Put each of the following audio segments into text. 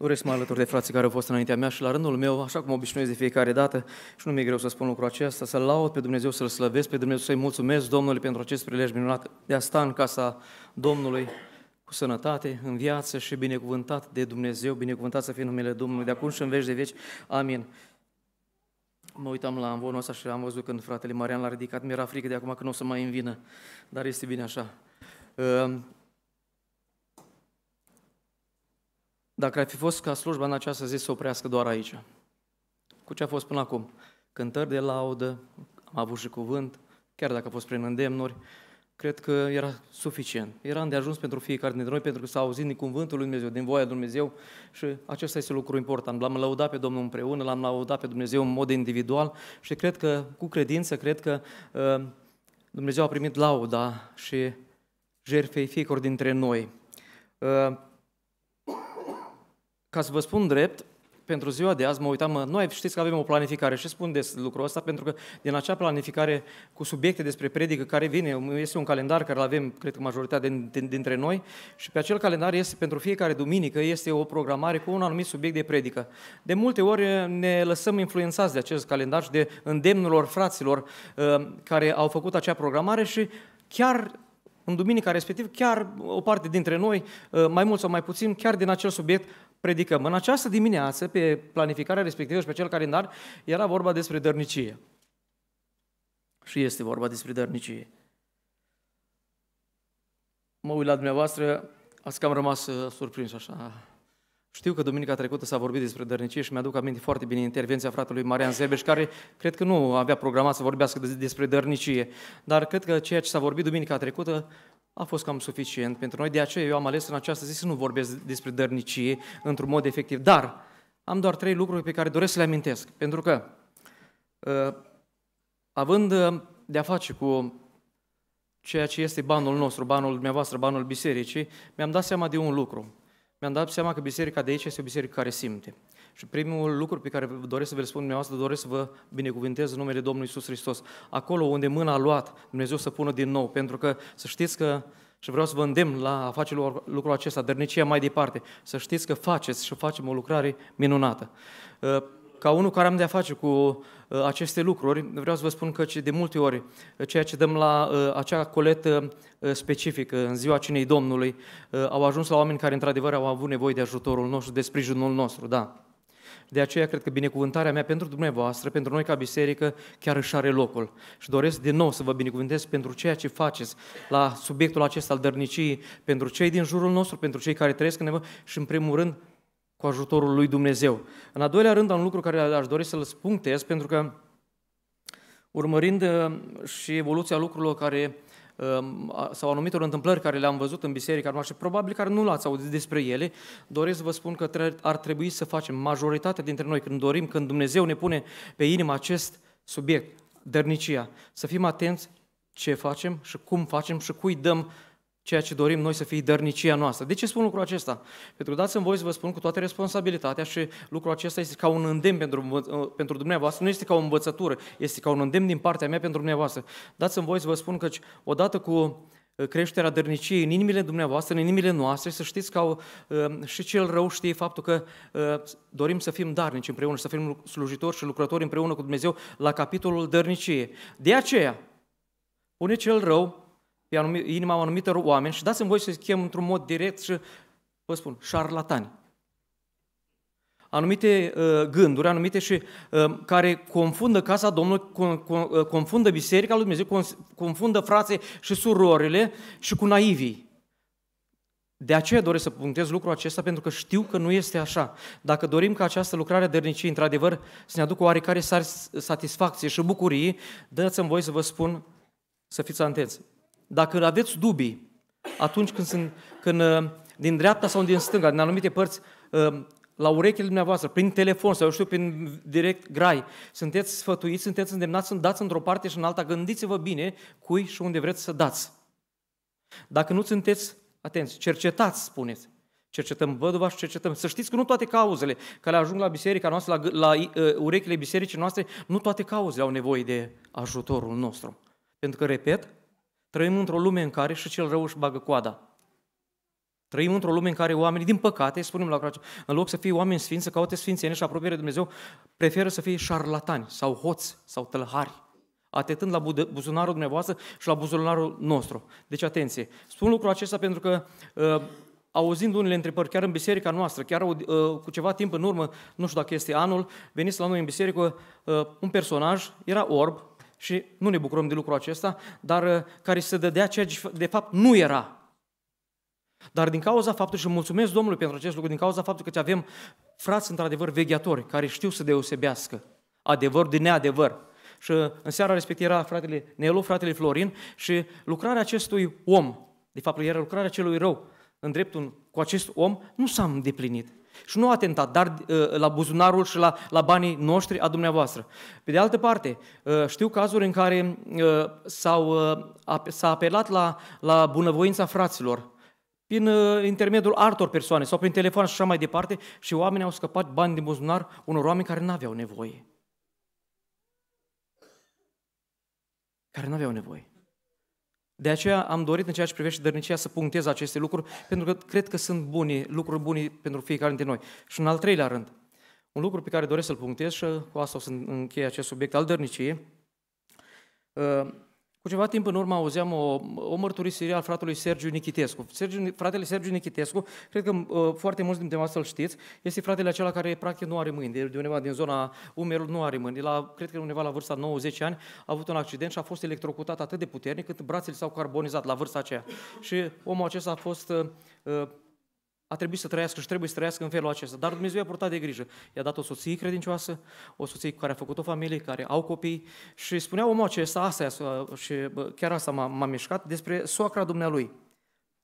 Doresc mai alături de frații care au fost înaintea mea și la rândul meu, așa cum obișnuiesc de fiecare dată, și nu mi-e greu să spun lucrul acesta, să laud pe Dumnezeu, să-L slăvesc pe Dumnezeu, să-i mulțumesc Domnului pentru acest prilej minunat de a sta în casa Domnului cu sănătate, în viață și binecuvântat de Dumnezeu, binecuvântat să fie numele Domnului, de acum și în veci de veci. Amin. Mă uitam la învonul ăsta și am văzut când fratele Marian l-a ridicat, mi-era frică de acum că nu o să mai învină, dar este bine așa. Ehm, Dacă ar fi fost ca slujba în această zi să oprească doar aici, cu ce a fost până acum? Cântări de laudă, am avut și cuvânt, chiar dacă a fost prin îndemnuri, cred că era suficient. Era îndeajuns pentru fiecare dintre noi, pentru că s-a auzit din cuvântul lui Dumnezeu, din voia lui Dumnezeu și acesta este lucru important. L-am lăudat pe Domnul împreună, l-am lăudat pe Dumnezeu în mod individual și cred că, cu credință, cred că uh, Dumnezeu a primit lauda și jertfei fiecare dintre noi. Uh, ca să vă spun drept, pentru ziua de azi mă uitam, noi știți că avem o planificare și spun des lucrul ăsta pentru că din acea planificare cu subiecte despre predică care vine, este un calendar care avem, cred că majoritatea dintre noi și pe acel calendar este pentru fiecare duminică este o programare cu un anumit subiect de predică. De multe ori ne lăsăm influențați de acest calendar și de îndemnul lor fraților ă, care au făcut acea programare și chiar în duminica respectiv, chiar o parte dintre noi, uh, mai mult sau mai puțin, chiar din acel subiect predicăm. În această dimineață, pe planificarea respectivă și pe acel calendar, era vorba despre dărnicie. Și este vorba despre dărnicie. Mă uit la dumneavoastră, ați cam rămas uh, surprins așa. Știu că duminica trecută s-a vorbit despre dărnicie și mi-aduc aminte foarte bine intervenția fratelui Marian Zerbeș, care cred că nu avea programat să vorbească despre dărnicie, dar cred că ceea ce s-a vorbit duminica trecută a fost cam suficient pentru noi, de aceea eu am ales în această zi să nu vorbesc despre dărnicie într-un mod efectiv, dar am doar trei lucruri pe care doresc să le amintesc, pentru că ă, având de-a face cu ceea ce este banul nostru, banul dumneavoastră, banul bisericii, mi-am dat seama de un lucru – mi-am dat seama că biserica de aici este o biserică care simte. Și primul lucru pe care doresc să vă spun dumneavoastră, doresc să vă binecuvintez în numele Domnului Isus Hristos. Acolo unde mâna a luat, Dumnezeu să pună din nou, pentru că să știți că și vreau să vă îndemn la a face lucrul acesta, dărnicia mai departe. Să știți că faceți și facem o lucrare minunată. Ă, ca unul care am de-a face cu uh, aceste lucruri, vreau să vă spun că de multe ori uh, ceea ce dăm la uh, acea coletă specifică în ziua cinei Domnului au ajuns la oameni care într-adevăr au avut nevoie de ajutorul nostru, de sprijinul nostru, da. De aceea cred că binecuvântarea mea pentru dumneavoastră, pentru noi ca biserică, chiar își are locul. Și doresc din nou să vă binecuvântez pentru ceea ce faceți la subiectul acesta al dărnicii, pentru cei din jurul nostru, pentru cei care trăiesc în nevoie și în primul rând cu ajutorul lui Dumnezeu. În a doilea rând, un lucru care aș dori să-l spunctez, pentru că urmărind uh, și evoluția lucrurilor care uh, sau anumitor întâmplări care le-am văzut în biserica noastră, probabil care nu l-ați auzit despre ele, doresc să vă spun că ar trebui să facem majoritatea dintre noi când dorim, când Dumnezeu ne pune pe inimă acest subiect, dărnicia, să fim atenți ce facem și cum facem și cui dăm ceea ce dorim noi să fie dărnicia noastră. De ce spun lucrul acesta? Pentru că dați-mi voi să vă spun cu toată responsabilitatea și lucrul acesta este ca un îndemn pentru, uh, pentru dumneavoastră, nu este ca o învățătură, este ca un îndemn din partea mea pentru dumneavoastră. Dați-mi voi să vă spun că odată cu uh, creșterea dărniciei în inimile dumneavoastră, în inimile noastre, să știți că au, uh, și cel rău știe faptul că dorim să fim darnici împreună, să fim slujitori și lucrători împreună cu Dumnezeu la capitolul dărniciei. De aceea, pune cel rău e anumit, inima anumitor oameni și dați-mi voi să chem într-un mod direct și, vă spun, șarlatani. Anumite uh, gânduri, anumite și uh, care confundă casa Domnului, con, con, uh, confundă biserica lui Dumnezeu, con, confundă frațe și surorile și cu naivii. De aceea doresc să punctez lucrul acesta, pentru că știu că nu este așa. Dacă dorim ca această lucrare a dărnicii, într-adevăr, să ne aducă oarecare satisfacție și bucurie, dați-mi voi să vă spun să fiți atenți. Dacă aveți dubii atunci când, sunt, când uh, din dreapta sau din stânga, din anumite părți, uh, la urechile dumneavoastră, prin telefon sau eu știu, prin direct grai, sunteți sfătuiți, sunteți îndemnați să dați într-o parte și în alta, gândiți-vă bine cui și unde vreți să dați. Dacă nu sunteți atenți, cercetați, spuneți. Cercetăm văduva și cercetăm. Să știți că nu toate cauzele care ajung la biserica noastră, la, la uh, urechile bisericii noastre, nu toate cauzele au nevoie de ajutorul nostru. Pentru că, repet, Trăim într-o lume în care și cel rău își bagă coada. Trăim într-o lume în care oamenii, din păcate, spunem la Crăciun, în loc să fie oameni sfinți, să caute sfințenie și apropiere de Dumnezeu, preferă să fie șarlatani sau hoți sau tălhari, atetând la buzunarul dumneavoastră și la buzunarul nostru. Deci, atenție! Spun lucrul acesta pentru că ă, auzind unele întrebări, chiar în biserica noastră, chiar ă, cu ceva timp în urmă, nu știu dacă este anul, veniți la noi în biserică, ă, un personaj, era orb, și nu ne bucurăm de lucrul acesta, dar uh, care se dădea ceea ce de fapt nu era. Dar din cauza faptului, și mulțumesc Domnului pentru acest lucru, din cauza faptului că avem frați într-adevăr vegheatori, care știu să deosebească adevăr de neadevăr. Și uh, în seara respectivă era fratele Nelu, fratele Florin și lucrarea acestui om, de fapt era lucrarea celui rău, în dreptul cu acest om, nu s-a îndeplinit. Și nu a atentat, dar uh, la buzunarul și la, la banii noștri a dumneavoastră. Pe de altă parte, uh, știu cazuri în care uh, s-au, s-a apelat la, la bunăvoința fraților, prin intermediul altor persoane sau prin telefon și așa mai departe, și oamenii au scăpat bani din buzunar unor oameni care nu aveau nevoie. Care nu aveau nevoie. De aceea am dorit în ceea ce privește dărnicia să punctez aceste lucruri, pentru că cred că sunt buni, lucruri bune pentru fiecare dintre noi. Și în al treilea rând, un lucru pe care doresc să-l punctez și cu asta o să închei acest subiect al dărniciei, uh, cu ceva timp în urmă auzeam o, o mărturisire al fratelui Sergiu Nichitescu. Sergiu, fratele Sergiu Nichitescu, cred că uh, foarte mulți dintre dumneavoastră îl știți, este fratele acela care practic nu are mâini, de, de undeva din zona umerului nu are mâini. La, cred că undeva la vârsta 90 ani a avut un accident și a fost electrocutat atât de puternic cât brațele s-au carbonizat la vârsta aceea. Și omul acesta a fost uh, uh a trebuit să trăiască și trebuie să trăiască în felul acesta. Dar Dumnezeu i-a purtat de grijă. I-a dat o soție credincioasă, o soție care a făcut o familie, care au copii și spunea omul acesta, asta și chiar asta m-a, m-a mișcat, despre soacra dumnealui.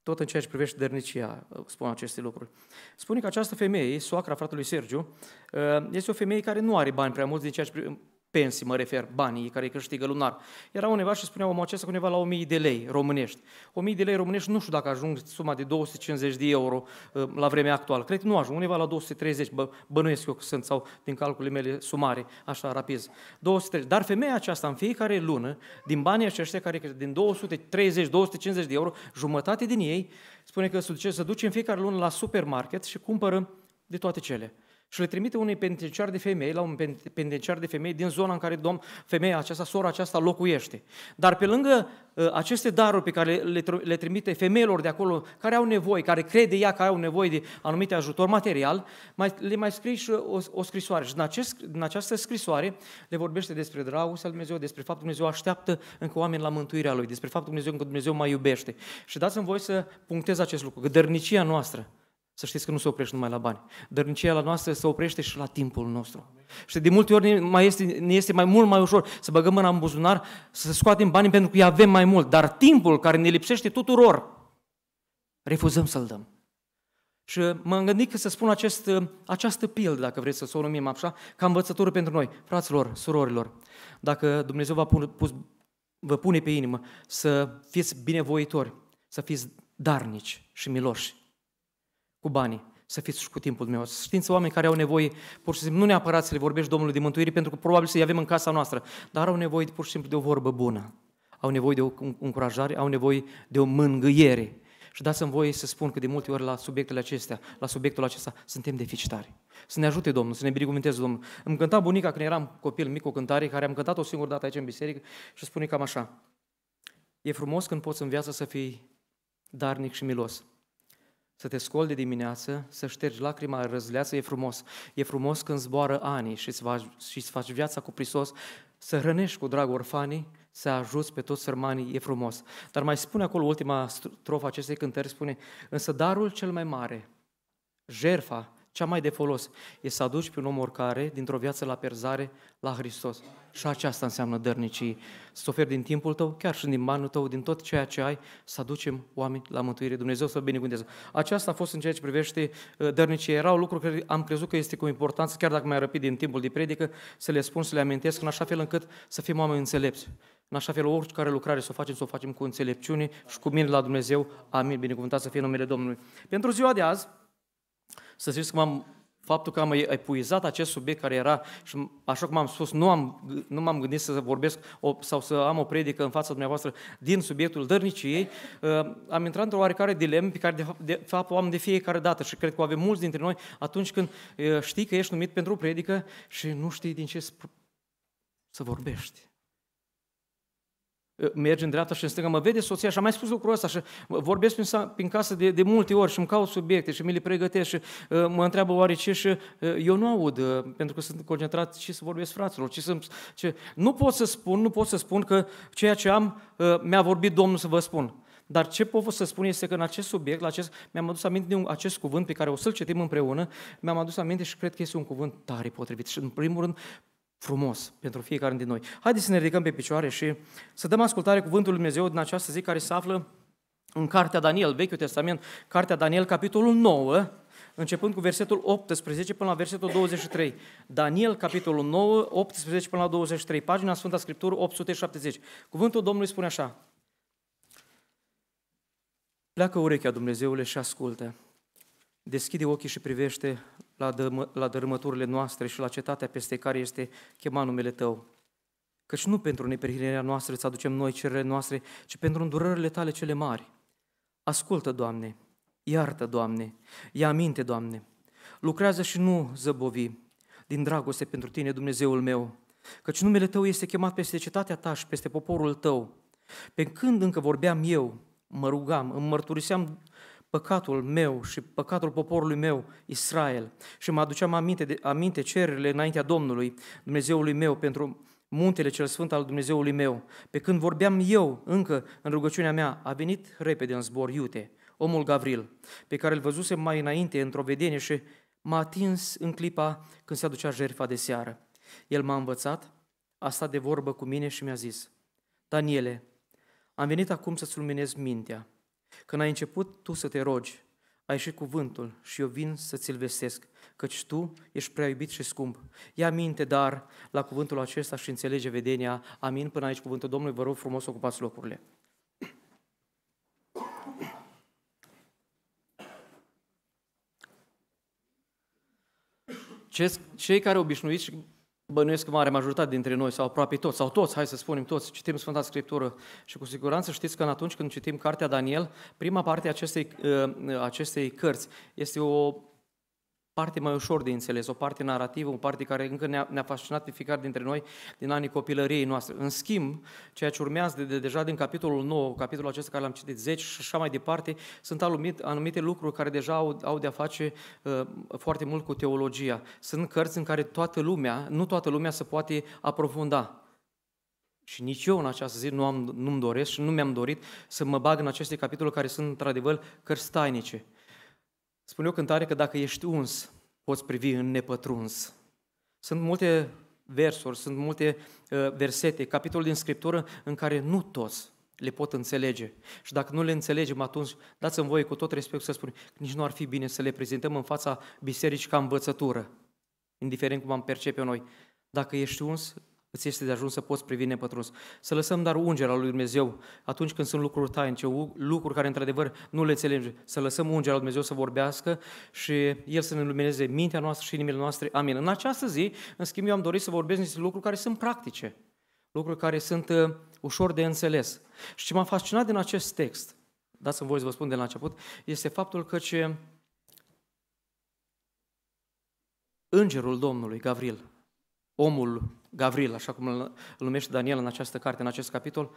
Tot în ceea ce privește dernicia, spun aceste lucruri. Spune că această femeie, soacra fratelui Sergiu, ă, este o femeie care nu are bani prea mulți din ceea ce pensii, mă refer, banii care îi câștigă lunar. Era undeva și spunea omul acesta undeva la 1000 de lei românești. 1000 de lei românești nu știu dacă ajung suma de 250 de euro ă, la vremea actuală. Cred că nu ajung, undeva la 230, bă, bănuiesc eu că sunt, sau din calculele mele sumare, așa rapid. 230. Dar femeia aceasta în fiecare lună, din banii aceștia care din 230, 250 de euro, jumătate din ei, spune că se duce, se duce în fiecare lună la supermarket și cumpără de toate cele și le trimite unui pentenciar de femei, la un penitenciar de femei din zona în care dom, femeia aceasta, sora aceasta locuiește. Dar pe lângă uh, aceste daruri pe care le, le trimite femeilor de acolo, care au nevoie, care crede ea că au nevoie de anumite ajutor material, mai, le mai scrie și o, o scrisoare. Și în, acest, în această scrisoare le vorbește despre dragostea lui Dumnezeu, despre faptul că Dumnezeu așteaptă încă oameni la mântuirea Lui, despre faptul că Dumnezeu că Dumnezeu mai iubește. Și dați-mi voi să punctez acest lucru, că dărnicia noastră, să știți că nu se oprește numai la bani. Dărnicia la noastră se oprește și la timpul nostru. Și de multe ori ne mai este, ne este mai mult mai ușor să băgăm mâna în buzunar, să scoatem banii pentru că îi avem mai mult. Dar timpul care ne lipsește tuturor, refuzăm să-l dăm. Și m-am gândit că să spun acest, această pildă, dacă vreți să o numim așa, ca învățătură pentru noi. Fraților, surorilor, dacă Dumnezeu va pune, pus, vă pune pe inimă să fiți binevoitori, să fiți darnici și miloși cu banii să fiți cu timpul meu. Să știți oameni care au nevoie, pur și simplu, nu neapărat să le vorbești Domnului de mântuire, pentru că probabil să-i avem în casa noastră, dar au nevoie pur și simplu de o vorbă bună. Au nevoie de o încurajare, au nevoie de o mângâiere. Și dați-mi voie să spun că de multe ori la subiectele acestea, la subiectul acesta, suntem deficitari. Să ne ajute Domnul, să ne binecuvânteze Domnul. Îmi cânta bunica când eram copil mic o cântare, care am cântat-o singură dată aici în biserică și spune cam așa. E frumos când poți în viață să fii darnic și milos să te scoli de dimineață, să ștergi lacrima răzleață, e frumos. E frumos când zboară ani și îți faci viața cu prisos, să rănești cu drag orfanii, să ajuți pe toți sărmanii, e frumos. Dar mai spune acolo ultima strofă acestei cântări, spune, însă darul cel mai mare, jerfa cea mai de folos e să aduci pe un om oricare dintr-o viață la perzare la Hristos. Și aceasta înseamnă dărnicii. Să oferi din timpul tău, chiar și din banul tău, din tot ceea ce ai, să aducem oameni la mântuire. Dumnezeu să binecuvânteze. Aceasta a fost în ceea ce privește uh, dărnicii. Erau lucruri care am crezut că este cu importanță, chiar dacă mai răpit din timpul de predică, să le spun, să le amintesc, în așa fel încât să fim oameni înțelepți. În așa fel, oricare lucrare să o facem, să o facem cu înțelepciune și cu mine la Dumnezeu. Amin. Binecuvântat să fie numele Domnului. Pentru ziua de azi, să zic că m-am, faptul că am epuizat acest subiect care era, și așa cum am spus, nu, am, nu m-am gândit să vorbesc o, sau să am o predică în fața dumneavoastră din subiectul dărniciei, uh, am intrat într-o oarecare dilemă pe care de, fapt, de fapt o am de fiecare dată și cred că o avem mulți dintre noi atunci când uh, știi că ești numit pentru o predică și nu știi din ce să vorbești merge în dreapta și în stânga, mă vede soția și am mai spus lucrul ăsta și vorbesc prin, prin casă de, de multe ori și îmi caut subiecte și mi le pregătesc și mă întreabă oare ce și eu nu aud, pentru că sunt concentrat și să vorbesc fraților. Ce sunt, ce... Nu pot să spun, nu pot să spun că ceea ce am mi-a vorbit Domnul să vă spun. Dar ce pot să spun este că în acest subiect, la acest, mi-am adus aminte de un, acest cuvânt pe care o să-l citim împreună, mi-am adus aminte și cred că este un cuvânt tare potrivit. Și în primul rând, frumos pentru fiecare din noi. Haideți să ne ridicăm pe picioare și să dăm ascultare cuvântului Lui Dumnezeu din această zi care se află în Cartea Daniel, Vechiul Testament, Cartea Daniel, capitolul 9, începând cu versetul 18 până la versetul 23. Daniel, capitolul 9, 18 până la 23, pagina Sfânta Scriptură 870. Cuvântul Domnului spune așa. Pleacă urechea Dumnezeule și ascultă. Deschide ochii și privește la, dăm- la dărâmăturile noastre și la cetatea peste care este chemat numele Tău. Căci nu pentru neprihinirea noastră îți aducem noi cererile noastre, ci pentru îndurările Tale cele mari. Ascultă, Doamne, iartă, Doamne, ia aminte, Doamne, lucrează și nu zăbovi, din dragoste pentru Tine, Dumnezeul meu, căci numele Tău este chemat peste cetatea Ta și peste poporul Tău. Pe când încă vorbeam eu, mă rugam, îmi mărturiseam păcatul meu și păcatul poporului meu, Israel. Și mă aduceam aminte, de, aminte cererile înaintea Domnului, Dumnezeului meu, pentru muntele cel sfânt al Dumnezeului meu. Pe când vorbeam eu încă în rugăciunea mea, a venit repede în zbor iute, omul Gavril, pe care îl văzusem mai înainte într-o vedenie și m-a atins în clipa când se aducea jertfa de seară. El m-a învățat, a stat de vorbă cu mine și mi-a zis, Daniele, am venit acum să-ți luminez mintea, când ai început tu să te rogi, ai și cuvântul și eu vin să ți-l vestesc, căci tu ești prea iubit și scump. Ia minte, dar, la cuvântul acesta și înțelege vedenia. Amin. Până aici cuvântul Domnului, vă rog frumos, ocupați locurile. Cei care obișnuiți bănuiesc că mare majoritate dintre noi, sau aproape toți, sau toți, hai să spunem toți, citim Sfânta Scriptură și cu siguranță știți că în atunci când citim Cartea Daniel, prima parte a acestei, ă, ă, acestei cărți este o parte mai ușor de înțeles, o parte narrativă, o parte care încă ne-a, ne fascinat pe fiecare dintre noi din anii copilăriei noastre. În schimb, ceea ce urmează de, de, deja din capitolul 9, capitolul acesta care l-am citit 10 și așa mai departe, sunt anumite, anumite lucruri care deja au, au de-a face uh, foarte mult cu teologia. Sunt cărți în care toată lumea, nu toată lumea se poate aprofunda. Și nici eu în această zi nu am, nu-mi doresc și nu mi-am dorit să mă bag în aceste capitole care sunt într-adevăr cărți tainice. Spune o cântare că dacă ești uns, poți privi în nepătruns. Sunt multe versuri, sunt multe uh, versete, capitole din Scriptură în care nu toți le pot înțelege. Și dacă nu le înțelegem, atunci dați-mi voie cu tot respectul să spun că nici nu ar fi bine să le prezentăm în fața bisericii ca învățătură, indiferent cum am percepe noi. Dacă ești uns, Îți este de ajuns să poți privi nepătruns. Să lăsăm dar ungerea lui Dumnezeu atunci când sunt lucruri tainice, lucruri care într-adevăr nu le înțelegem. Să lăsăm ungerea lui Dumnezeu să vorbească și El să ne lumineze mintea noastră și inimile noastre. Amin. În această zi, în schimb, eu am dorit să vorbesc niște lucruri care sunt practice, lucruri care sunt uh, ușor de înțeles. Și ce m-a fascinat din acest text, dați-mi voi să vă spun de la început, este faptul că ce Îngerul Domnului, Gavril, omul Gavril, așa cum îl numește Daniel în această carte, în acest capitol,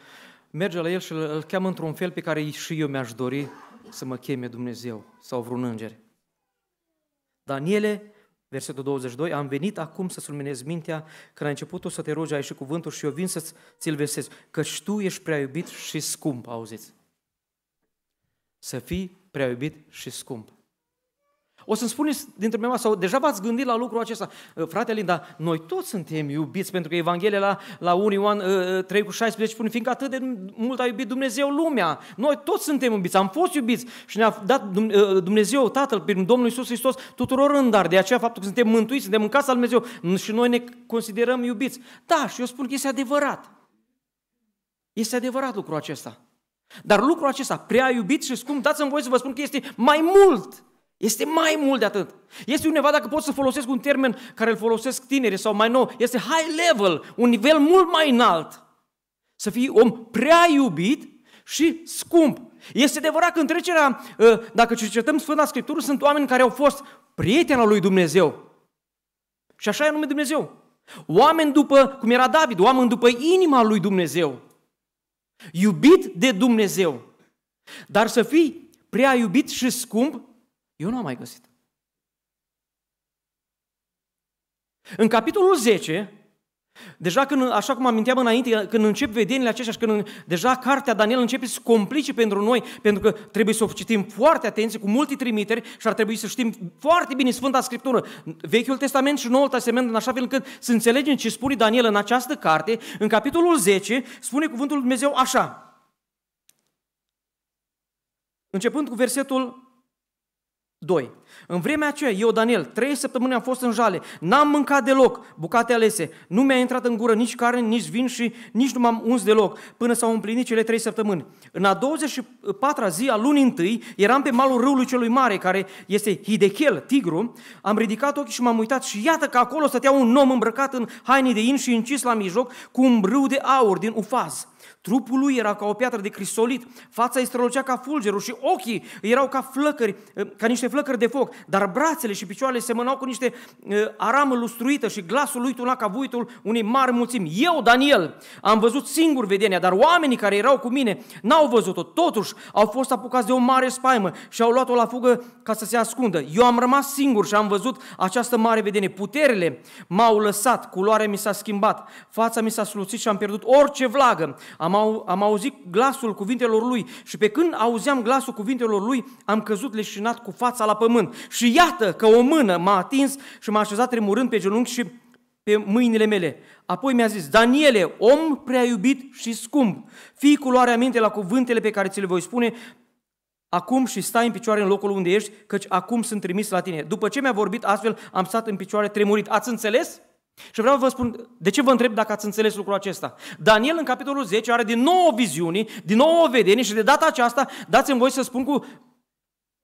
merge la el și îl cheamă într-un fel pe care și eu mi-aș dori să mă cheme Dumnezeu sau vreun înger. Daniele, versetul 22, am venit acum să-ți luminez mintea, că la începutul să te rogi, ai și cuvântul și eu vin să ți-l că și tu ești prea iubit și scump, auziți. Să fii prea iubit și scump. O să-mi spuneți dintre mine, sau deja v-ați gândit la lucrul acesta. Uh, frate Linda, noi toți suntem iubiți, pentru că Evanghelia la, la 1 Ioan 3 uh, uh, cu 16 spune, fiindcă atât de mult a iubit Dumnezeu lumea. Noi toți suntem iubiți, am fost iubiți și ne-a dat Dumnezeu Tatăl prin Domnul Isus Hristos tuturor în dar. De aceea faptul că suntem mântuiți, suntem în casa lui Dumnezeu și noi ne considerăm iubiți. Da, și eu spun că este adevărat. Este adevărat lucrul acesta. Dar lucrul acesta, prea iubit și scump, dați-mi voie să vă spun că este mai mult este mai mult de atât. Este undeva, dacă pot să folosesc un termen care îl folosesc tineri sau mai nou, este high level, un nivel mult mai înalt. Să fii om prea iubit și scump. Este adevărat că în trecerea, ă, dacă cercetăm Sfânta Scriptură, sunt oameni care au fost prieteni al lui Dumnezeu. Și așa e numele Dumnezeu. Oameni după, cum era David, oameni după inima lui Dumnezeu. Iubit de Dumnezeu. Dar să fii prea iubit și scump eu nu am mai găsit. În capitolul 10, deja când, așa cum aminteam înainte, când încep vedenile acestea și când deja cartea Daniel începe să complice pentru noi, pentru că trebuie să o citim foarte atenție, cu multe trimiteri și ar trebui să știm foarte bine Sfânta Scriptură, Vechiul Testament și Noul Testament, în așa fel încât să înțelegem ce spune Daniel în această carte. În capitolul 10 spune cuvântul Dumnezeu așa, începând cu versetul 2. În vremea aceea, eu, Daniel, trei săptămâni am fost în jale, n-am mâncat deloc bucate alese, nu mi-a intrat în gură nici carne, nici vin și nici nu m-am uns deloc, până s-au împlinit cele trei săptămâni. În a 24-a zi a lunii întâi, eram pe malul râului celui mare, care este Hidechel, tigru, am ridicat ochii și m-am uitat și iată că acolo stătea un om îmbrăcat în haine de in și încis la mijloc cu un brâu de aur din ufaz. Trupul lui era ca o piatră de crisolit, fața îi strălucea ca fulgerul și ochii erau ca flăcări, eh, ca niște flăcări de foc, dar brațele și picioarele semănau cu niște eh, aramă lustruită și glasul lui tuna ca vuitul unei mari mulțimi. Eu, Daniel, am văzut singur vedenia, dar oamenii care erau cu mine n-au văzut-o. Totuși au fost apucați de o mare spaimă și au luat-o la fugă ca să se ascundă. Eu am rămas singur și am văzut această mare vedenie. Puterile m-au lăsat, culoarea mi s-a schimbat, fața mi s-a sluțit și am pierdut orice vlagă. Am am, au, am auzit glasul cuvintelor lui și pe când auzeam glasul cuvintelor lui, am căzut leșinat cu fața la pământ. Și iată că o mână m-a atins și m-a așezat tremurând pe genunchi și pe mâinile mele. Apoi mi-a zis, Daniele, om prea iubit și scump, fii cu luare aminte la cuvântele pe care ți le voi spune, acum și stai în picioare în locul unde ești, căci acum sunt trimis la tine. După ce mi-a vorbit astfel, am stat în picioare tremurit. Ați înțeles? Și vreau să vă spun, de ce vă întreb dacă ați înțeles lucrul acesta? Daniel în capitolul 10 are din nou o viziune, din nou o vedenie și de data aceasta dați-mi voi să spun cu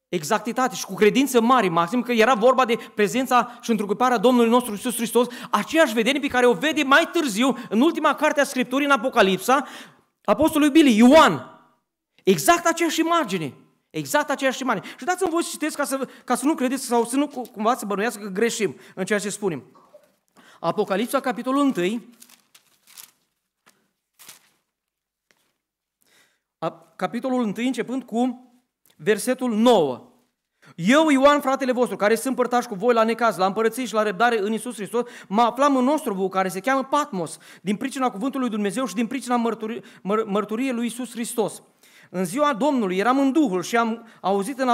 exactitate și cu credință mare, maxim, că era vorba de prezența și întrucuparea Domnului nostru Iisus Hristos, aceeași vedenie pe care o vede mai târziu, în ultima carte a Scripturii, în Apocalipsa, Apostolul Billy, Ioan. Exact aceeași imagine. Exact aceeași imagine. Și dați-mi voi să citesc ca să, ca să nu credeți sau să nu cumva să bănuiască că greșim în ceea ce spunem. Apocalipsa, capitolul 1, capitolul 1, începând cu versetul 9. Eu, Ioan, fratele vostru, care sunt părtași cu voi la necaz, la împărăție și la răbdare în Isus Hristos, mă aflam în nostru care se cheamă Patmos, din pricina cuvântului Dumnezeu și din pricina mărturiei lui Isus Hristos. În ziua Domnului eram în Duhul și am auzit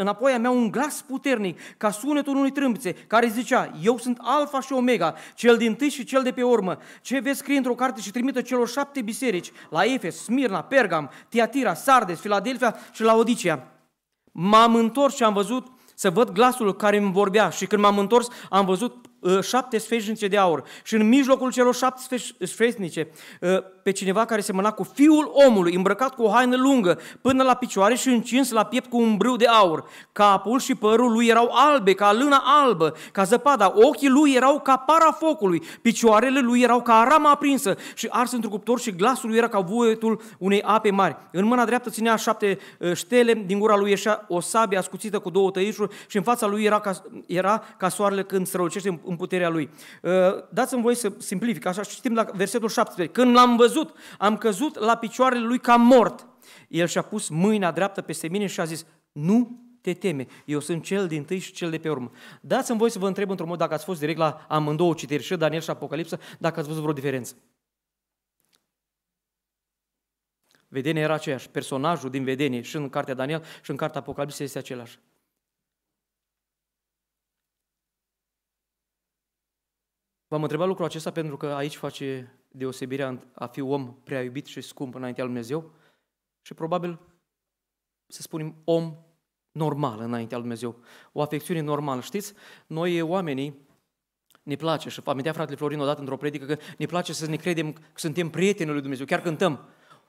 înapoi a mea un glas puternic, ca sunetul unui trâmbițe, care zicea, eu sunt Alfa și Omega, cel din tâi și cel de pe urmă. Ce vezi scrie într-o carte și trimite celor șapte biserici, la Efes, Smirna, Pergam, Tiatira, Sardes, Filadelfia și la Odicea. M-am întors și am văzut să văd glasul care îmi vorbea și când m-am întors am văzut uh, șapte sfeșnice de aur și în mijlocul celor șapte sfeșnice uh, pe cineva care semăna cu fiul omului, îmbrăcat cu o haină lungă până la picioare și încins la piept cu un brâu de aur. Capul și părul lui erau albe, ca lâna albă, ca zăpada. Ochii lui erau ca para focului, picioarele lui erau ca rama aprinsă și ars într-un cuptor și glasul lui era ca vuietul unei ape mari. În mâna dreaptă ținea șapte ștele, eh, din gura lui ieșea o sabie ascuțită cu două tăișuri și în fața lui era ca, era ca soarele când strălucește în puterea lui. Eh, dați-mi voi să simplific, așa știm la versetul 17. Când l-am văzut căzut, am căzut la picioarele lui ca mort. El și-a pus mâina dreaptă peste mine și a zis, nu te teme, eu sunt cel din tâi și cel de pe urmă. Dați-mi voi să vă întreb într-un mod dacă ați fost direct la amândouă citiri, și Daniel și Apocalipsa, dacă ați văzut vreo diferență. Vedenia era aceeași, personajul din vedenie și în cartea Daniel și în cartea Apocalipsa este același. V-am întrebat lucrul acesta pentru că aici face deosebirea a fi om prea iubit și scump înaintea lui Dumnezeu și probabil, să spunem, om normal înaintea lui Dumnezeu. O afecțiune normală. Știți, noi oamenii ne place și amintea fratele Florin odată într-o predică că ne place să ne credem că suntem prietenii lui Dumnezeu. Chiar cântăm,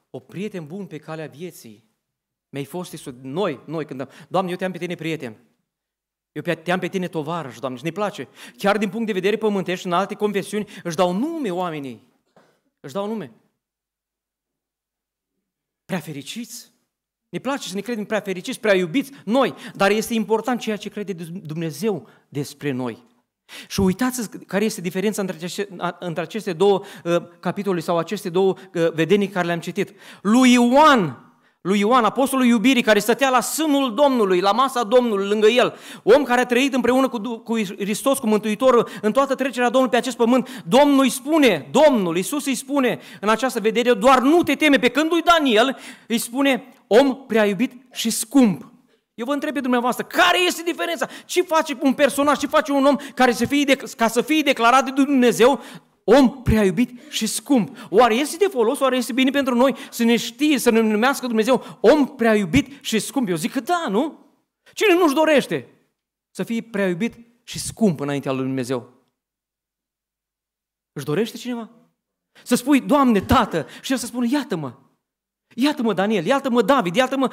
o prieten bun pe calea vieții. Mi-ai fost Iisus. Noi, noi cântăm, Doamne, eu te-am pe tine prieten. Eu te-am pe tine tovarăș, Doamne, și ne place. Chiar din punct de vedere pământești, în alte confesiuni, își dau nume oamenii. Își dau nume. Prea fericiți. Ne place să ne credem prea fericiți, prea iubiți noi, dar este important ceea ce crede Dumnezeu despre noi. Și uitați care este diferența între aceste, între aceste două uh, capitole sau aceste două uh, vedenii care le-am citit. Lui Ioan lui Ioan, apostolul iubirii, care stătea la sânul Domnului, la masa Domnului, lângă el, om care a trăit împreună cu, cu Hristos, cu Mântuitorul, în toată trecerea Domnului pe acest pământ, Domnul îi spune, Domnul, Iisus îi spune în această vedere, doar nu te teme, pe când lui Daniel îi spune, om prea iubit și scump. Eu vă întreb pe dumneavoastră, care este diferența? Ce face un personaj, ce face un om care să fie ca să fie declarat de Dumnezeu om prea iubit și scump. Oare este de folos, oare este bine pentru noi să ne știe, să ne numească Dumnezeu om prea iubit și scump? Eu zic că da, nu? Cine nu-și dorește să fie prea iubit și scump înaintea lui Dumnezeu? Își dorește cineva? Să spui, Doamne, Tată, și El să spună, iată-mă, Iată-mă, Daniel, iată-mă, David, iată-mă,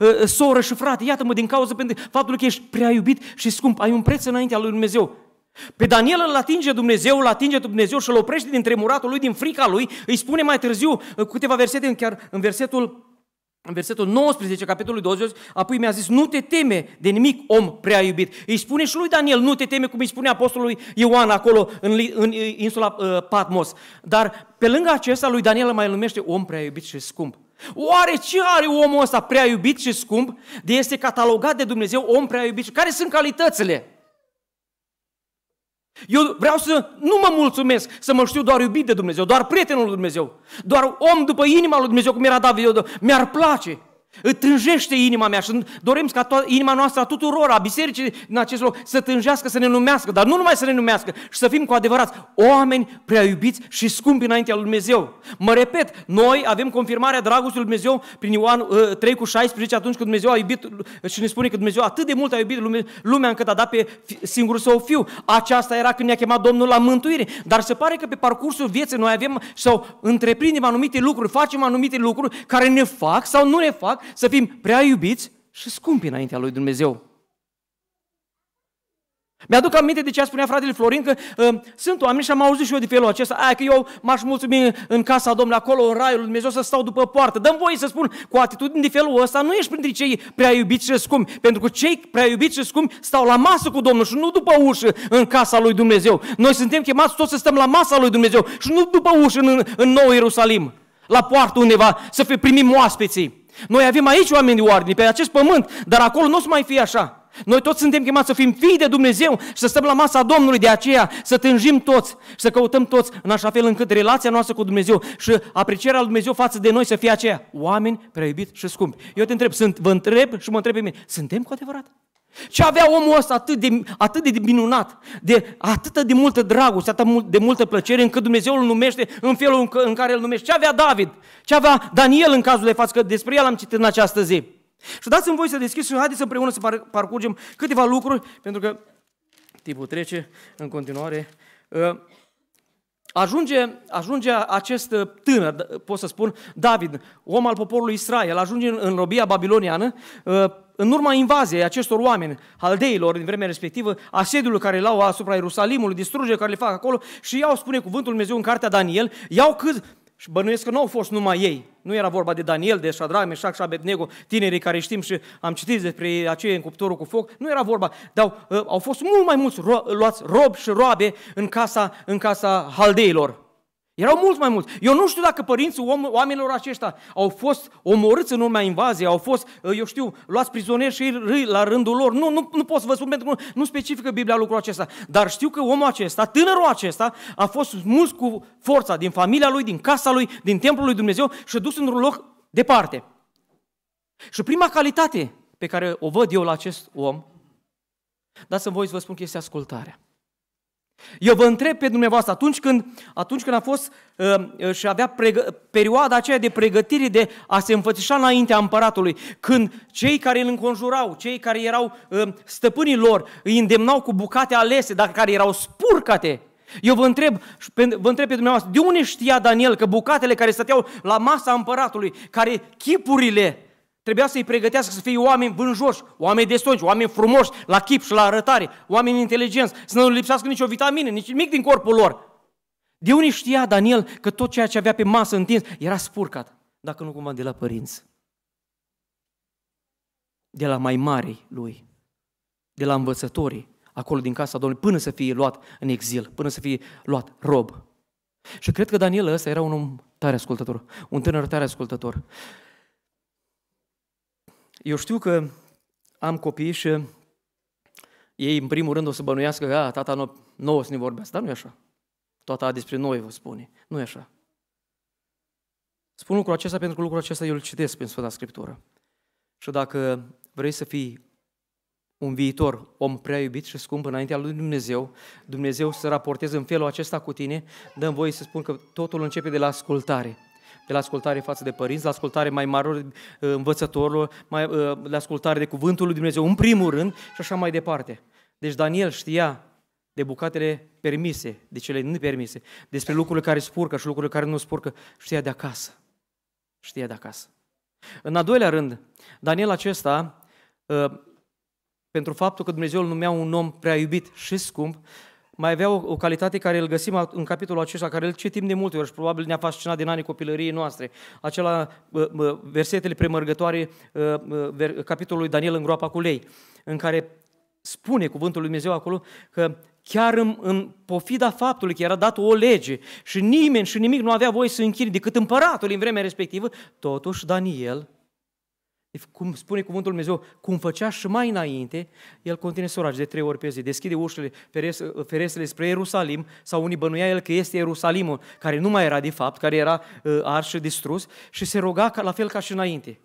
ă, soră și frate, iată-mă din cauza pentru faptul că ești prea iubit și scump. Ai un preț înaintea lui Dumnezeu. Pe Daniel îl atinge Dumnezeu, îl atinge Dumnezeu și îl oprește din tremuratul lui, din frica lui. Îi spune mai târziu uh, câteva versete, chiar în versetul în versetul 19, capitolul 20, apoi mi-a zis, nu te teme de nimic om prea iubit. Îi spune și lui Daniel, nu te teme, cum îi spune apostolului Ioan acolo în, în uh, insula uh, Patmos. Dar pe lângă acesta lui Daniel mai numește om prea iubit și scump. Oare ce are omul ăsta prea iubit și scump de este catalogat de Dumnezeu om prea iubit? care sunt calitățile? Eu vreau să nu mă mulțumesc să mă știu doar iubit de Dumnezeu, doar prietenul lui Dumnezeu, doar om după inima lui Dumnezeu, cum era David, mi-ar place tânjește inima mea și dorim ca inima noastră a tuturor, a bisericii în acest loc, să tânjească, să ne numească, dar nu numai să ne numească, și să fim cu adevărat oameni prea iubiți și scumpi înaintea lui Dumnezeu. Mă repet, noi avem confirmarea dragostei lui Dumnezeu prin Ioan 3 uh, cu 16, atunci când Dumnezeu a iubit uh, și ne spune că Dumnezeu atât de mult a iubit lumea încât a dat pe singurul său fiu. Aceasta era când ne-a chemat Domnul la mântuire. Dar se pare că pe parcursul vieții noi avem sau întreprindem anumite lucruri, facem anumite lucruri care ne fac sau nu ne fac fac, să fim prea iubiți și scumpi înaintea lui Dumnezeu. Mi-aduc aminte de ce a spunea fratele Florin, că uh, sunt oameni și am auzit și eu de felul acesta, aia că eu m-aș mulțumi în casa Domnului, acolo, în Raiul Lui Dumnezeu, să stau după poartă. Dăm voie să spun, cu atitudini de felul ăsta, nu ești printre cei prea iubiți și scumpi, pentru că cei prea iubiți și scumpi stau la masă cu Domnul și nu după ușă în casa Lui Dumnezeu. Noi suntem chemați toți să stăm la masa Lui Dumnezeu și nu după ușă în, în Nou Ierusalim, la poartă undeva, să primim oaspeții. Noi avem aici oameni de ordine, pe acest pământ, dar acolo nu o să mai fie așa. Noi toți suntem chemați să fim fii de Dumnezeu și să stăm la masa Domnului, de aceea să tânjim toți și să căutăm toți în așa fel încât relația noastră cu Dumnezeu și aprecierea lui Dumnezeu față de noi să fie aceea. Oameni prea iubit și scumpi. Eu te întreb, sunt, vă întreb și mă întreb pe mine, suntem cu adevărat? Ce avea omul ăsta atât de, atât de minunat, de atât de multă dragoste, atât de multă plăcere, încât Dumnezeu îl numește în felul în care îl numește. Ce avea David? Ce avea Daniel în cazul de față? Că despre el am citit în această zi. Și dați-mi voi să deschis și haideți împreună să parcurgem câteva lucruri, pentru că timpul trece în continuare. Uh, Ajunge, ajunge acest tânăr, pot să spun, David, om al poporului Israel, ajunge în robia babiloniană, ă, în urma invaziei acestor oameni, haldeilor din vremea respectivă, asediul care l-au asupra Ierusalimului, distrugerea care le fac acolo și iau, spune cuvântul Dumnezeu în cartea Daniel, iau cât și bănuiesc că nu au fost numai ei. Nu era vorba de Daniel, de Shadrach, Meșac și Abednego, tinerii care știm și am citit despre aceia în cuptorul cu foc. Nu era vorba. Dar uh, au fost mult mai mulți ro- luați robi și roabe în casa, în casa haldeilor. Erau mult mai mulți. Eu nu știu dacă părinții oamenilor aceștia au fost omorâți în urma invaziei, au fost, ă, eu știu, luați prizonieri și ei la rândul lor. Nu, nu, nu pot să vă spun pentru că nu specifică Biblia lucrul acesta. Dar știu că omul acesta, tânărul acesta, a fost mulți cu forța din familia lui, din casa lui, din templul lui Dumnezeu și a dus într-un loc departe. Și prima calitate pe care o văd eu la acest om, dați-mi voi să vă spun că este ascultarea. Eu vă întreb pe dumneavoastră, atunci când, atunci când a fost uh, uh, și avea pregă, perioada aceea de pregătire de a se înfățișa înaintea împăratului, când cei care îl înconjurau, cei care erau uh, stăpânii lor, îi îndemnau cu bucate alese, dar care erau spurcate, eu vă întreb, vă întreb pe dumneavoastră, de unde știa Daniel că bucatele care stăteau la masa împăratului, care chipurile Trebuia să-i pregătească să fie oameni vânjoși, oameni destonci, oameni frumoși, la chip și la arătare, oameni inteligenți, să nu lipsească nicio vitamină, nici nimic din corpul lor. De unii știa Daniel că tot ceea ce avea pe masă întins era spurcat, dacă nu cumva de la părinți, de la mai mari lui, de la învățătorii, acolo din casa Domnului, până să fie luat în exil, până să fie luat rob. Și cred că Daniel ăsta era un om tare ascultător, un tânăr tare ascultător. Eu știu că am copii și ei, în primul rând, o să bănuiască că, a, tata nu, nouă să ne vorbească, dar nu e așa. Tata despre noi vă spune. Nu e așa. Spun lucrul acesta pentru că lucrul acesta eu îl citesc prin Sfânta Scriptură. Și dacă vrei să fii un viitor om prea iubit și scump înaintea lui Dumnezeu, Dumnezeu să raporteze în felul acesta cu tine, dăm voie să spun că totul începe de la ascultare de la ascultare față de părinți, la ascultare mai mare uh, învățătorilor, mai, uh, la ascultare de cuvântul lui Dumnezeu, în primul rând, și așa mai departe. Deci Daniel știa de bucatele permise, de cele nepermise, despre lucrurile care spurcă și lucrurile care nu spurcă, știa de acasă. Știa de acasă. În a doilea rând, Daniel acesta, uh, pentru faptul că Dumnezeu îl numea un om prea iubit și scump, mai avea o, o calitate care îl găsim în capitolul acesta, care îl citim de multe ori și probabil ne-a fascinat din anii copilăriei noastre. Acela, versetele premărgătoare capitolului Daniel în groapa cu lei, în care spune cuvântul lui Dumnezeu acolo că chiar în, în pofida faptului că era dat o lege și nimeni și nimic nu avea voie să închine decât împăratul în vremea respectivă, totuși Daniel cum spune cuvântul Dumnezeu, cum făcea și mai înainte, el continuă să de trei ori pe zi, deschide ușile, ferestrele spre Ierusalim, sau unii bănuia el că este Ierusalimul, care nu mai era de fapt, care era uh, ars și distrus, și se roga ca, la fel ca și înainte.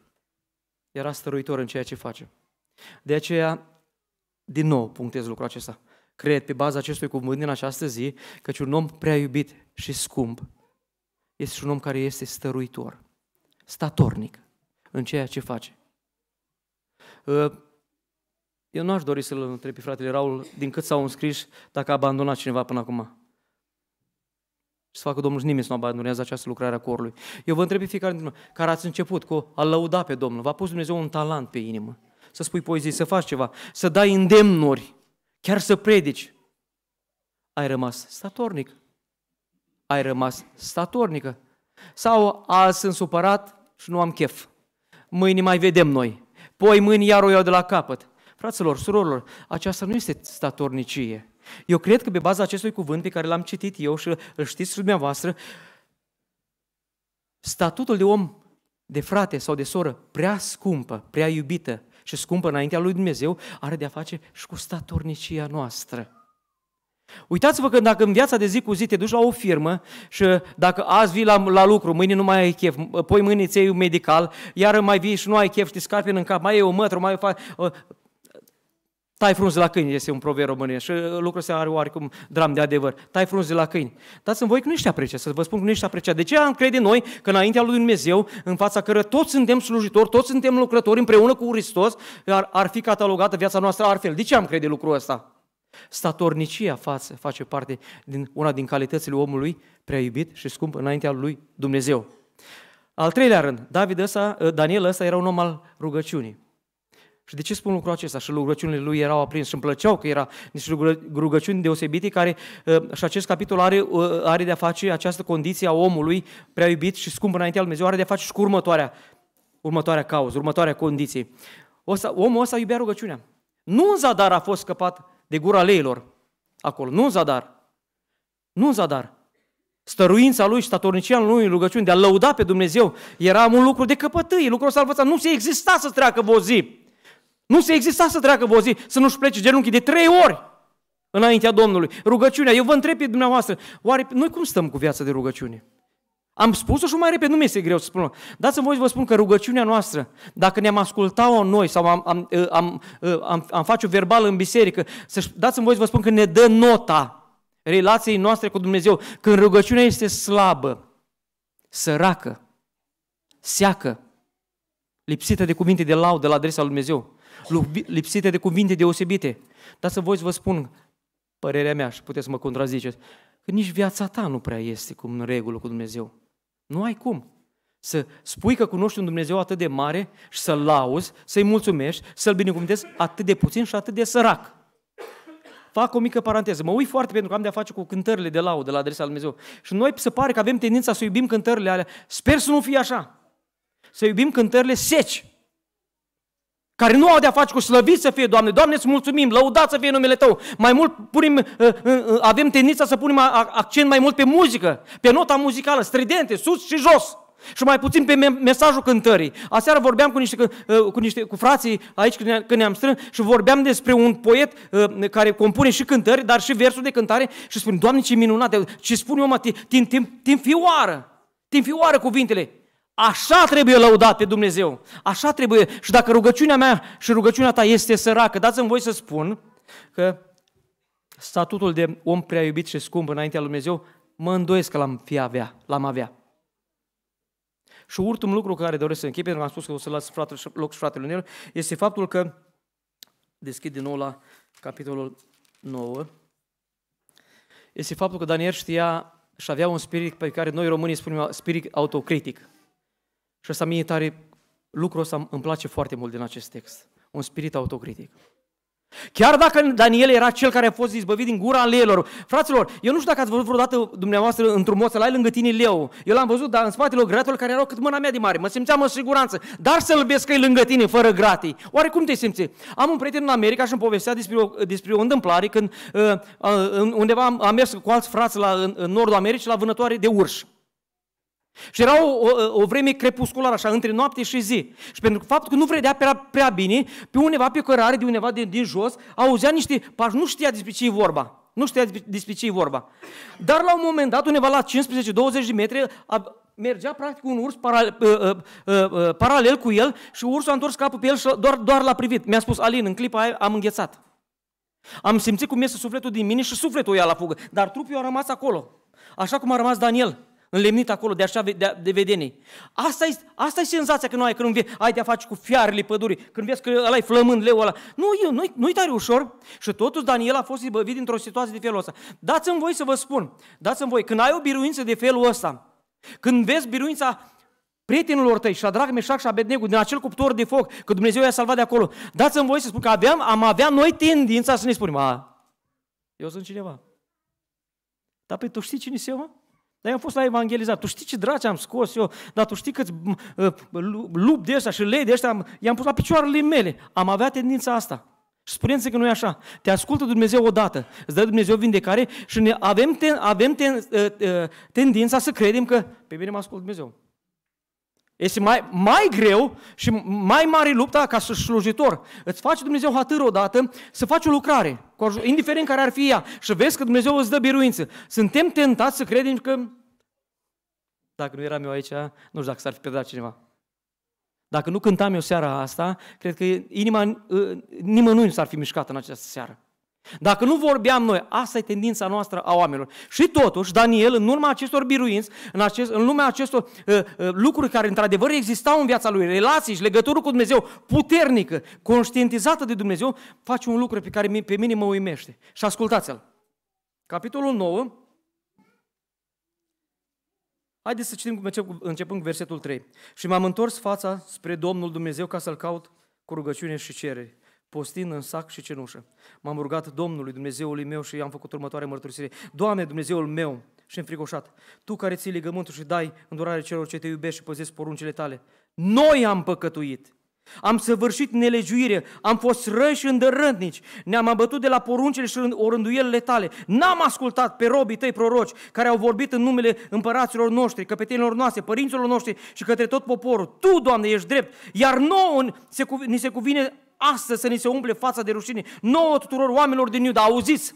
Era stăruitor în ceea ce face. De aceea, din nou, punctez lucrul acesta. Cred pe baza acestui cuvânt din această zi, căci un om prea iubit și scump este și un om care este stăruitor, statornic în ceea ce face. Ă, eu nu aș dori să-l întreb pe fratele Raul din cât s-au înscris dacă a abandonat cineva până acum. Și să facă Domnul și nimeni să nu abandonează această lucrare a corului. Eu vă întreb pe fiecare dintre noi, care ați început cu a lăuda pe Domnul, v-a pus Dumnezeu un talent pe inimă, să spui poezii, să faci ceva, să dai îndemnuri, chiar să predici. Ai rămas statornic. Ai rămas statornică. Sau ați supărat și nu am chef mâini mai vedem noi, poi mâini iar o iau de la capăt. Fraților, surorilor, aceasta nu este statornicie. Eu cred că pe baza acestui cuvânt pe care l-am citit eu și îl știți dumneavoastră, statutul de om, de frate sau de soră, prea scumpă, prea iubită și scumpă înaintea lui Dumnezeu, are de-a face și cu statornicia noastră. Uitați-vă că dacă în viața de zi cu zi te duci la o firmă și dacă azi vii la, la lucru, mâine nu mai ai chef, poi mâine ți un medical, iar mai vii și nu ai chef, te scapi în cap, mai e o mătră, mai fa- Tai frunze la câini, este un proverb românesc și lucrul ăsta are oarecum dram de adevăr. Tai frunze la câini. dați în voi că nu ești apreciat, să vă spun că nu ești apreciat. De ce am crede noi că înaintea lui Dumnezeu, în fața cără toți suntem slujitori, toți suntem lucrători împreună cu Hristos, ar, ar fi catalogată viața noastră altfel? De ce am crede lucrul ăsta? Statornicia față face parte din una din calitățile omului prea iubit și scump înaintea lui Dumnezeu. Al treilea rând, David ăsta, ă, Daniel ăsta era un om al rugăciunii. Și de ce spun lucrul acesta? Și rugăciunile lui erau aprins și îmi plăceau că era niște rugăciuni deosebite care, ă, și acest capitol are, ă, are de-a face această condiție a omului prea iubit și scump înaintea lui Dumnezeu, are de-a face și cu următoarea, următoarea cauză, următoarea condiție. Omul ăsta iubea rugăciunea. Nu în zadar a fost scăpat de gura leilor acolo. Nu în zadar. Nu în zadar. Stăruința lui și statornicia lui în rugăciune de a lăuda pe Dumnezeu era un lucru de căpătâie, lucrul ăsta învățat. Nu se exista să treacă o zi. Nu se exista să treacă o zi, să nu-și plece genunchii de trei ori înaintea Domnului. Rugăciunea, eu vă întreb pe dumneavoastră, oare noi cum stăm cu viața de rugăciune? Am spus-o și mai repede, nu mi-este greu să spun. Dați-mi voi să vă spun că rugăciunea noastră, dacă ne-am ascultat-o noi sau am, am, am, am, am face-o verbală în biserică, dați-mi voi să vă spun că ne dă nota relației noastre cu Dumnezeu. Când rugăciunea este slabă, săracă, seacă, lipsită de cuvinte de laudă la adresa lui Dumnezeu, lipsită de cuvinte deosebite, dați-mi voi să vă spun părerea mea și puteți să mă contraziceți, că nici viața ta nu prea este cum în regulă cu Dumnezeu. Nu ai cum. Să spui că cunoști un Dumnezeu atât de mare și să-L lauzi, să-I mulțumești, să-L binecuvântezi atât de puțin și atât de sărac. Fac o mică paranteză. Mă uit foarte pentru că am de-a face cu cântările de laudă la adresa lui Dumnezeu. Și noi se pare că avem tendința să iubim cântările alea. Sper să nu fie așa. Să iubim cântările seci care nu au de-a face cu slăvit să fie, Doamne. Doamne, îți mulțumim, lăudați să fie numele Tău. Mai mult punem, uh, uh, uh, avem tendința să punem accent mai mult pe muzică, pe nota muzicală, stridente, sus și jos. Și mai puțin pe mesajul cântării. Aseară vorbeam cu niște, cu niște cu frații aici când ne-am, strâns și vorbeam despre un poet care compune și cântări, dar și versuri de cântare și spun Doamne, ce minunat, ce spune omul, timp fioară, timp fioară cuvintele. Așa trebuie lăudat pe Dumnezeu. Așa trebuie. Și dacă rugăciunea mea și rugăciunea ta este săracă, dați-mi voi să spun că statutul de om prea iubit și scump înaintea lui Dumnezeu, mă îndoiesc că l-am fi avea, l-am avea. Și ultimul lucru care doresc să închei, pentru că am spus că o să las fratele, loc și fratele meu, este faptul că, deschid din nou la capitolul 9, este faptul că Daniel știa și avea un spirit pe care noi românii spunem spirit autocritic. Și asta mie tare, lucrul ăsta îmi place foarte mult din acest text. Un spirit autocritic. Chiar dacă Daniel era cel care a fost izbăvit din gura leilor. Fraților, eu nu știu dacă ați văzut vreodată dumneavoastră într-un moț să-l ai lângă tine leu. Eu l-am văzut, dar în spatele lor gratul care erau cât mâna mea de mare. Mă simțeam în siguranță, dar să-l vezi că e lângă tine, fără gratii. Oare cum te simți? Am un prieten în America și îmi povestea despre o, despre o întâmplare când uh, uh, undeva am, am mers cu alți frați la, în, în nordul Americii la vânătoare de urși. Și era o, o, o vreme crepusculară, așa, între noapte și zi. Și pentru faptul că nu vredea prea, prea bine, pe undeva pe cărare, de undeva din, din jos, auzea niște pași, nu știa despre ce e vorba. Nu știa despre ce e vorba. Dar la un moment dat, undeva la 15-20 de metri, a, mergea practic un urs para, a, a, a, paralel cu el și ursul a întors capul pe el și doar, doar l-a privit. Mi-a spus, Alin, în clipa aia am înghețat. Am simțit cum iese sufletul din mine și sufletul ia la fugă, dar trupul a rămas acolo. Așa cum a rămas Daniel înlemnit acolo de așa de, de Asta e, asta e senzația că noi ai când vezi, ai de-a face cu fiarele pădurii, când vezi că ăla e flămând leu ăla. Nu, eu, nu, nu-i tare ușor. Și totuși Daniel a fost izbăvit dintr-o situație de felul ăsta. Dați-mi voi să vă spun, dați-mi voi, când ai o biruință de felul ăsta, când vezi biruința prietenilor tăi, Șadrach, Meșac și Abednego, din acel cuptor de foc, că Dumnezeu i-a salvat de acolo, dați-mi voi să spun că aveam, am avea noi tendința să ne spunem, a, eu sunt cineva. Dar pe păi, tu știi cine se mă? Dar eu am fost la evangelizat. Tu știi ce draci am scos eu, dar tu știi câți uh, lup de ăștia și lei de ăștia i-am pus la picioarele mele. Am avea tendința asta. Și spuneți că nu e așa. Te ascultă Dumnezeu odată, îți dă Dumnezeu vindecare și ne avem, ten, avem ten, uh, uh, tendința să credem că pe mine mă ascultă Dumnezeu. Este mai, mai greu și mai mare lupta ca să slujitor. Îți face Dumnezeu hatâr odată să faci o lucrare, indiferent care ar fi ea, și vezi că Dumnezeu îți dă biruință. Suntem tentați să credem că dacă nu eram eu aici, nu știu dacă s-ar fi predat cineva. Dacă nu cântam eu seara asta, cred că inima uh, nimănui nu s-ar fi mișcat în această seară. Dacă nu vorbeam noi, asta e tendința noastră a oamenilor. Și totuși, Daniel, în urma acestor biruinți, în, acest, în lumea acestor uh, uh, lucruri care într-adevăr existau în viața lui, relații și legătură cu Dumnezeu puternică, conștientizată de Dumnezeu, face un lucru pe care pe mine mă uimește. Și ascultați-l. Capitolul 9. Haideți să citim începând cu versetul 3. Și m-am întors fața spre Domnul Dumnezeu ca să-L caut cu rugăciune și cereri postind în sac și cenușă. M-am rugat Domnului, Dumnezeului meu și am făcut următoare mărturisire. Doamne, Dumnezeul meu, și înfricoșat, Tu care ții legământul și dai îndurare celor ce te iubesc și păzesc poruncile tale, noi am păcătuit. Am săvârșit nelegiuire, am fost răi și îndărântnici, ne-am abătut de la poruncile și orânduielile tale. N-am ascultat pe robii tăi proroci care au vorbit în numele împăraților noștri, căpetenilor noastre, părinților noștri și către tot poporul. Tu, Doamne, ești drept, iar nouă ni se cuvine astăzi să ni se umple fața de rușine. Nouă tuturor oamenilor din Iuda, auziți?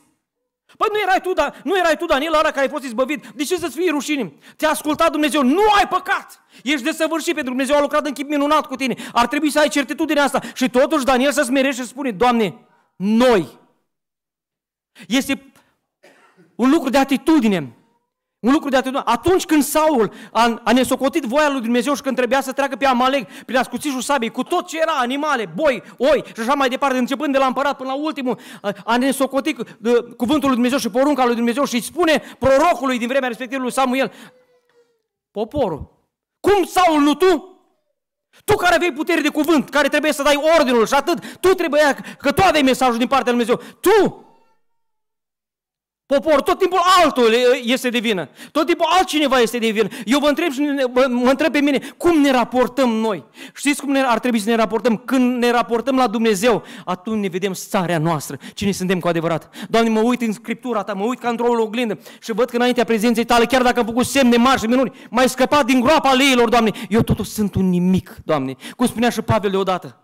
Păi nu erai tu, da, nu erai tu Daniel, ăla care ai fost izbăvit. De ce să-ți fie rușine? Te-a ascultat Dumnezeu, nu ai păcat. Ești desăvârșit pentru Dumnezeu, a lucrat în chip minunat cu tine. Ar trebui să ai certitudinea asta. Și totuși Daniel să smerește și spune, Doamne, noi. Este un lucru de atitudine. Un lucru de atât. Atunci când Saul a, a nesocotit voia lui Dumnezeu și când trebuia să treacă pe Amalek prin ascuțișul sabiei, cu tot ce era, animale, boi, oi și așa mai departe, începând de la împărat până la ultimul, a, a nesocotit uh, cuvântul lui Dumnezeu și porunca lui Dumnezeu și îi spune prorocului din vremea respectivă lui Samuel, poporul, cum Saul, nu tu? Tu care aveai putere de cuvânt, care trebuie să dai ordinul și atât, tu trebuia, că tu aveai mesajul din partea lui Dumnezeu, tu Popor, tot timpul altul este de vină. Tot timpul altcineva este de vină. Eu vă întreb și mă întreb pe mine, cum ne raportăm noi? Știți cum ne, ar trebui să ne raportăm? Când ne raportăm la Dumnezeu, atunci ne vedem starea noastră, cine suntem cu adevărat. Doamne, mă uit în Scriptura ta, mă uit ca într-o oglindă și văd că înaintea prezenței tale, chiar dacă am făcut semne mari și minuni, m scăpat din groapa leilor, Doamne. Eu totuși sunt un nimic, Doamne. Cum spunea și Pavel deodată.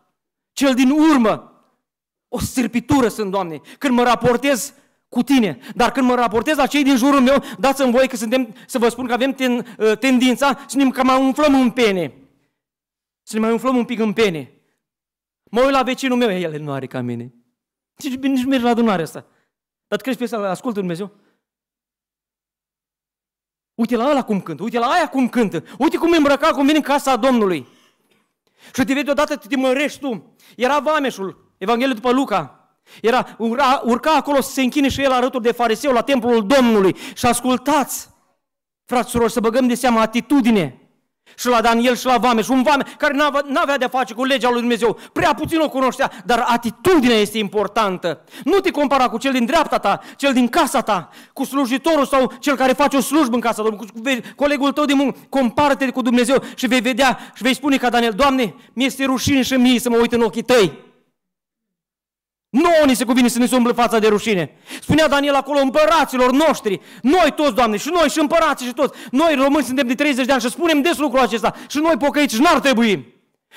Cel din urmă, o stârpitură sunt, Doamne. Când mă raportez cu tine. Dar când mă raportez la cei din jurul meu, dați-mi voie că suntem, să vă spun că avem ten, uh, tendința să ne mai umflăm în pene. Să ne mai umflăm un pic în pene. Mă uit la vecinul meu, el nu are ca mine. Nici, nici merge la adunarea asta. Dar crezi pe asta, ascultă Dumnezeu? Uite la ăla cum cântă, uite la aia cum cântă, uite cum e îmbrăcat cum vine în casa Domnului. Și te vede odată, te mărești tu. Era vameșul, Evanghelia după Luca, era, urca, urca acolo să se închine și el alături de fariseu la templul Domnului. Și ascultați, fraților, să băgăm de seama atitudine. Și la Daniel și la Vame, și un Vame care nu avea de-a face cu legea lui Dumnezeu. Prea puțin o cunoștea, dar atitudinea este importantă. Nu te compara cu cel din dreapta ta, cel din casa ta, cu slujitorul sau cel care face o slujbă în casa ta, cu colegul tău de muncă. Compară-te cu Dumnezeu și vei vedea și vei spune ca Daniel, Doamne, mi-este rușine și mie să mă uit în ochii tăi. Nouă ni se cuvine să ne se umble fața de rușine. Spunea Daniel acolo împăraților noștri, noi toți, Doamne, și noi și împărații și toți. Noi români suntem de 30 de ani și spunem des lucrul acesta și noi pocăiți și n-ar trebui.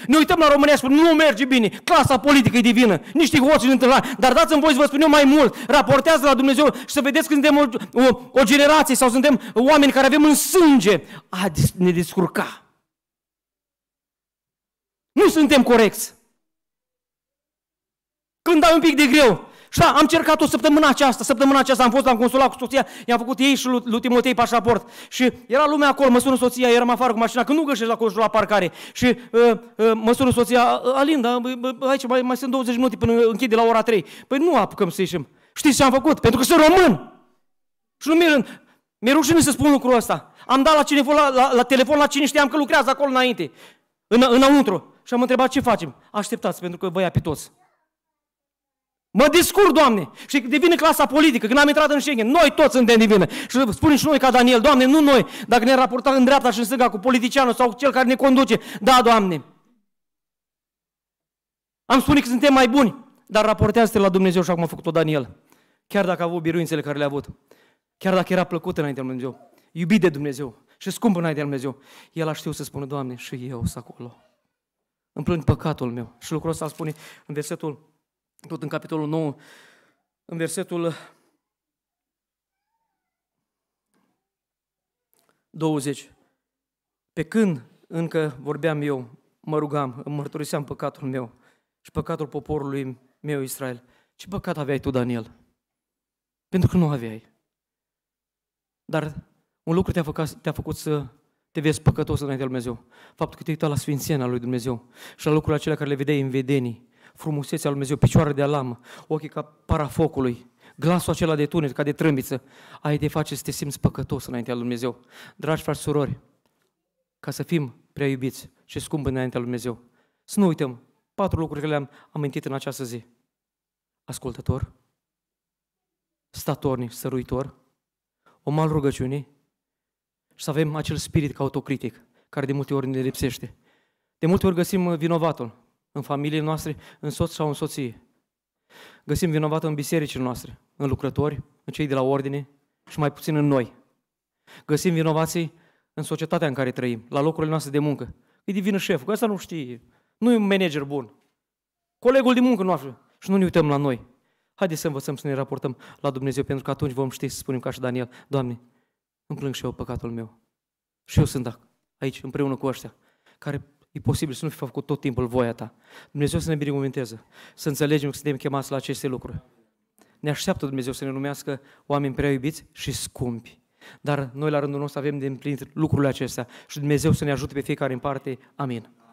Ne uităm la România și spunem, nu merge bine, clasa politică e divină, niște hoți în întâlnare, dar dați-mi voi să vă spun eu mai mult, raportează la Dumnezeu și să vedeți că suntem o, o, o generație sau suntem oameni care avem în sânge a ne descurca. Nu suntem corecți. Când ai un pic de greu. Și da, am cercat o săptămână aceasta, săptămâna aceasta am fost la consulat cu soția, i-am făcut ei și lui Timotei pașaport. Și era lumea acolo, mă sună soția, eram afară cu mașina, că nu găsești la consulat parcare. Și uh, uh, mă sună soția, Alinda, aici mai, mai sunt 20 minute până închide la ora 3. Păi nu apucăm să ieșim. Știți ce am făcut? Pentru că sunt român. Și nu mi mi rușine să spun lucrul ăsta. Am dat la, cineva, la, la, la telefon la cine știam că lucrează acolo înainte, în, înăuntru. Și am întrebat ce facem. Așteptați, pentru că vă ia pe toți. Mă discur, Doamne! Și devine clasa politică. Când am intrat în Schengen, noi toți suntem divine. Și spunem și noi ca Daniel, Doamne, nu noi, dacă ne raportăm în dreapta și în stânga cu politicianul sau cu cel care ne conduce. Da, Doamne! Am spune că suntem mai buni, dar raportează-te la Dumnezeu și acum a făcut-o Daniel. Chiar dacă a avut biruințele care le-a avut, chiar dacă era plăcut înainte lui Dumnezeu, iubit de Dumnezeu și scump înainte lui Dumnezeu, el a știut să spună, Doamne, și eu sunt acolo. Îmi plâng păcatul meu. Și lucrul ăsta spune în versetul tot în capitolul 9, în versetul 20. Pe când încă vorbeam eu, mă rugam, îmi mărturiseam păcatul meu și păcatul poporului meu Israel. Ce păcat aveai tu, Daniel? Pentru că nu aveai. Dar un lucru te-a făcut, te făcut să te vezi păcătos înaintea lui Dumnezeu. Faptul că te-ai uitat la sfințenia lui Dumnezeu și la lucrurile acelea care le vedeai în vedenii frumusețea lui Dumnezeu, picioare de alamă, ochii ca parafocului, glasul acela de tunet, ca de trâmbiță, ai de face să te simți păcătos înaintea lui Dumnezeu. Dragi frați surori, ca să fim prea iubiți și scumpi înaintea lui Dumnezeu, să nu uităm patru lucruri care le-am amintit în această zi. Ascultător, statornic, săruitor, o mal rugăciune și să avem acel spirit ca autocritic, care de multe ori ne lipsește. De multe ori găsim vinovatul, în familiile noastre, în soț sau în soție. Găsim vinovată în bisericile noastre, în lucrători, în cei de la ordine și mai puțin în noi. Găsim vinovații în societatea în care trăim, la locurile noastre de muncă. Îi divină șeful, că asta nu știe, nu e un manager bun. Colegul de muncă nu află și nu ne uităm la noi. Haideți să învățăm să ne raportăm la Dumnezeu, pentru că atunci vom ști să spunem ca și Daniel, Doamne, îmi plâng și eu păcatul meu. Și eu sunt aici, împreună cu ăștia, care E posibil să nu fi făcut tot timpul voia ta. Dumnezeu să ne binecuvânteze, să înțelegem că suntem chemați la aceste lucruri. Ne așteaptă Dumnezeu să ne numească oameni prea iubiți și scumpi. Dar noi la rândul nostru avem de împlinit lucrurile acestea și Dumnezeu să ne ajute pe fiecare în parte. Amin.